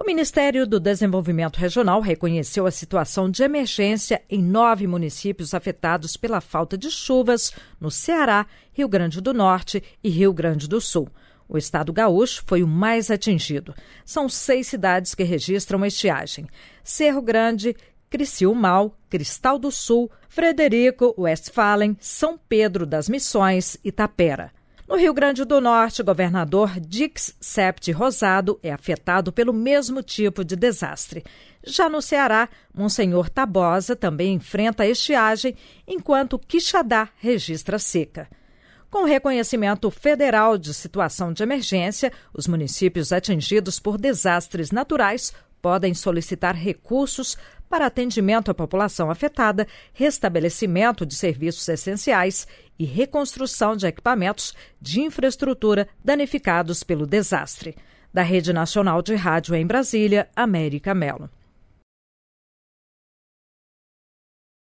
O Ministério do Desenvolvimento Regional reconheceu a situação de emergência em nove municípios afetados pela falta de chuvas no Ceará, Rio Grande do Norte e Rio Grande do Sul. O estado gaúcho foi o mais atingido. São seis cidades que registram estiagem: Cerro Grande, Criciúmal, Cristal do Sul, Frederico, Westphalen, São Pedro das Missões e Tapera. No Rio Grande do Norte, governador Dix Sept Rosado é afetado pelo mesmo tipo de desastre. Já no Ceará, Monsenhor Tabosa também enfrenta estiagem, enquanto Quixadá registra seca. Com reconhecimento federal de situação de emergência, os municípios atingidos por desastres naturais podem solicitar recursos para atendimento à população afetada, restabelecimento de serviços essenciais e reconstrução de equipamentos de infraestrutura danificados pelo desastre. Da Rede Nacional de Rádio em Brasília, América Melo.